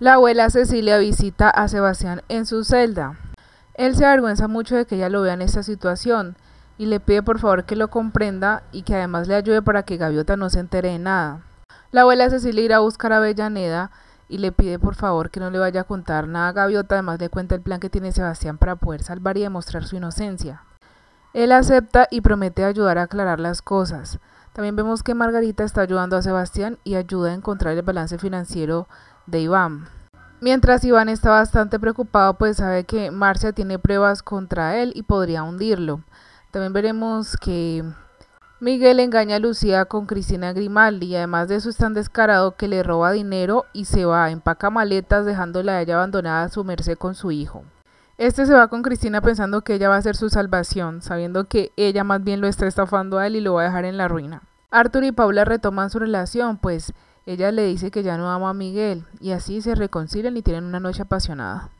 La abuela Cecilia visita a Sebastián en su celda. Él se avergüenza mucho de que ella lo vea en esta situación y le pide por favor que lo comprenda y que además le ayude para que Gaviota no se entere de nada. La abuela Cecilia irá a buscar a Avellaneda y le pide por favor que no le vaya a contar nada a Gaviota, además de cuenta el plan que tiene Sebastián para poder salvar y demostrar su inocencia. Él acepta y promete ayudar a aclarar las cosas. También vemos que Margarita está ayudando a Sebastián y ayuda a encontrar el balance financiero de Iván. Mientras Iván está bastante preocupado, pues sabe que Marcia tiene pruebas contra él y podría hundirlo. También veremos que Miguel engaña a Lucía con Cristina Grimaldi y además de eso es tan descarado que le roba dinero y se va, empaca maletas dejándola a ella abandonada a su merced con su hijo. Este se va con Cristina pensando que ella va a ser su salvación, sabiendo que ella más bien lo está estafando a él y lo va a dejar en la ruina. Arthur y Paula retoman su relación, pues ella le dice que ya no ama a Miguel y así se reconcilian y tienen una noche apasionada.